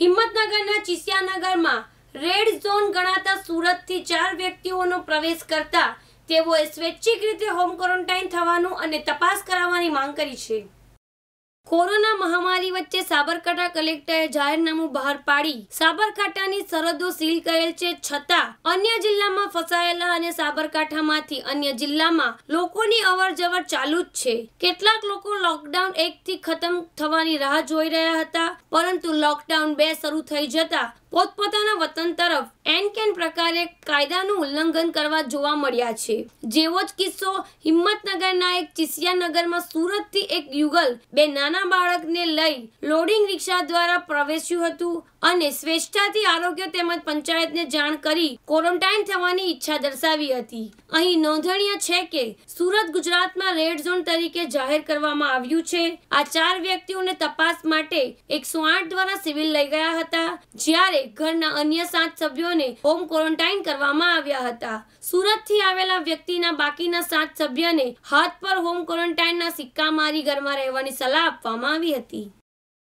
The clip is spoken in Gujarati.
હિંમતનગરના ચિસિયાનગરમાં રેડ ઝોન ગણાતા સુરતથી ચાર વ્યક્તિઓનો પ્રવેશ કરતા તેઓએ સ્વૈચ્છિક રીતે હોમ ક્વોરન્ટાઇન થવાનું અને તપાસ કરાવવાની માંગ કરી છે કોરોના મહામારી વચ્ચે સાબરકાંઠા કલેક્ટરે જાહેરનામું બહાર પાડી સાબરકાંઠાની સરહદો સીલ કરેલ છે છતાં અન્ય જિલ્લામાં ફસાયેલા અને સાબરકાંઠામાંથી અન્ય જિલ્લામાં લોકોની અવરજવર ચાલુ જ છે કેટલાક લોકો લોકડાઉન એકથી ખતમ થવાની રાહ જોઈ રહ્યા હતા પરંતુ લોકડાઉન બે શરૂ થઈ જતા પોતપોતાના વતન તરફ significant પ્રકારે કાયદાનું ઉલ્લંઘન કરવા જોવા મળ્યા છે જેવો જ કિસ્સો હિંમતનગરના એક ચિસિયાનગરમાં સુરતથી એક યુગલ બે નાના બાળકને લઈ લોડિંગ રિક્ષા દ્વારા પ્રવેશ્યું હતું અને સ્વેચ્છાથી આરોગ્ય તેમજ પંચાયતને જાણ કરી ક્વોરન્ટાઇન થવાની ઈચ્છા દર્શાવી હતી અહીં નોંધનીય છે કે સુરત ગુજરાતમાં રેડ ઝોન તરીકે જાહેર કરવામાં આવ્યું છે આ ચાર વ્યક્તિઓને તપાસ માટે એકસો આઠ દ્વારા સિવિલ લઈ ગયા હતા જ્યારે ઘરના અન્ય સાત સભ્યોને હોમ ક્વોરન્ટાઇન કરવામાં આવ્યા હતા સુરતથી આવેલા વ્યક્તિના બાકીના સાત સભ્યને હાથ પર હોમ ક્વોરન્ટાઇનના સિક્કા મારી ઘરમાં રહેવાની સલાહ આપવામાં આવી હતી